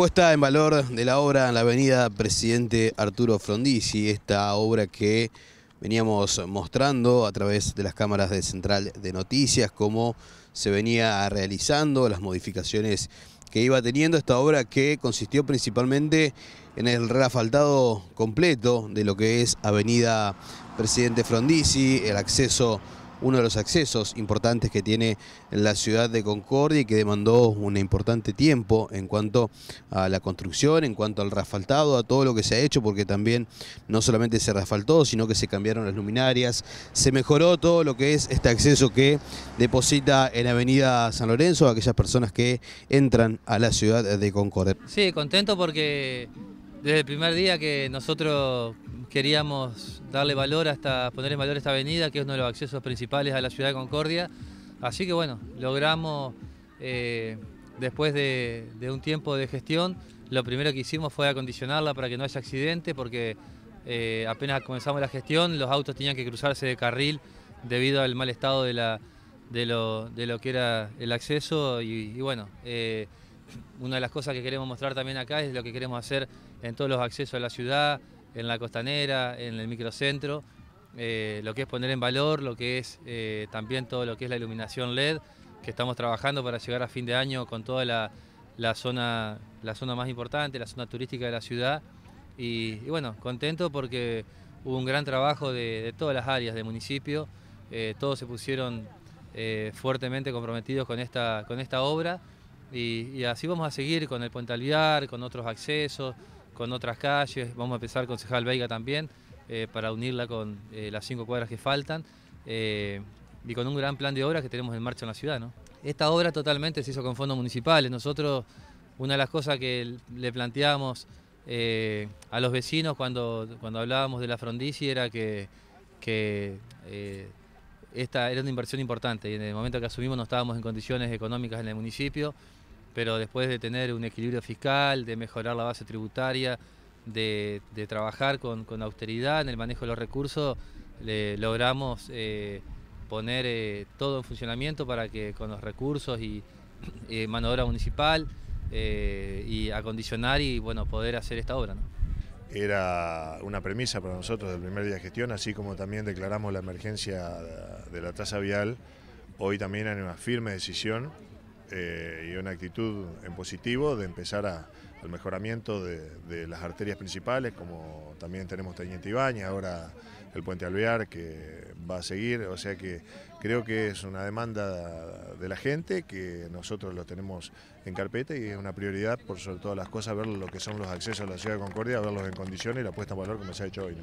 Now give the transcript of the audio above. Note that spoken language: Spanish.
puesta en valor de la obra en la avenida Presidente Arturo Frondizi, esta obra que veníamos mostrando a través de las cámaras de Central de Noticias, cómo se venía realizando, las modificaciones que iba teniendo esta obra que consistió principalmente en el reafaltado completo de lo que es Avenida Presidente Frondizi, el acceso uno de los accesos importantes que tiene la ciudad de Concordia y que demandó un importante tiempo en cuanto a la construcción, en cuanto al rasfaltado, a todo lo que se ha hecho, porque también no solamente se rasfaltó, sino que se cambiaron las luminarias, se mejoró todo lo que es este acceso que deposita en Avenida San Lorenzo a aquellas personas que entran a la ciudad de Concordia. Sí, contento porque desde el primer día que nosotros queríamos darle valor hasta poner en valor esta avenida, que es uno de los accesos principales a la ciudad de Concordia. Así que bueno, logramos, eh, después de, un tiempo de gestión, lo primero que hicimos fue acondicionarla para que no haya accidente, porque eh, apenas comenzamos la gestión, los autos tenían que cruzarse de carril debido al mal estado de, lo, que era el acceso y, bueno. Eh, una de las cosas que queremos mostrar también acá es lo que queremos hacer en todos los accesos a la ciudad, en la costanera, en el microcentro, eh, lo que es poner en valor, lo que es eh, también todo lo que es la iluminación LED, que estamos trabajando para llegar a fin de año con toda la, zona, más importante, la zona turística de la ciudad. Y, bueno, contento porque hubo un gran trabajo de, todas las áreas del municipio, eh, todos se pusieron fuertemente comprometidos con esta obra. Y, así vamos a seguir con el Puente con otros accesos, con otras calles. Vamos a empezar con Cejal Veiga también, eh, para unirla con eh, las cinco cuadras que faltan. Eh, y con un gran plan de obras que tenemos en marcha en la ciudad. Esta obra totalmente se hizo con fondos municipales. Nosotros, una de las cosas que le planteamos a los vecinos cuando, cuando hablábamos de la frondizi era que esta era una inversión importante y en el momento que asumimos no estábamos en condiciones económicas en el municipio pero después de tener un equilibrio fiscal, de mejorar la base tributaria, de, trabajar con, austeridad en el manejo de los recursos, logramos eh, poner eh, todo en funcionamiento para que con los recursos y eh, mano de obra municipal eh, y acondicionar y bueno poder hacer esta obra. Era una premisa para nosotros del primer día de gestión, así como también declaramos la emergencia de la tasa vial, hoy también hay una firme decisión eh, y una actitud en positivo de empezar a, al mejoramiento de, las arterias principales, como también tenemos Teniente Ibañez, ahora el Puente Alvear que va a seguir, o sea que creo que es una demanda de la gente que nosotros lo tenemos en carpeta y es una prioridad por sobre todas las cosas ver lo que son los accesos a la ciudad de Concordia, verlos en condiciones y la puesta en valor como se ha hecho hoy.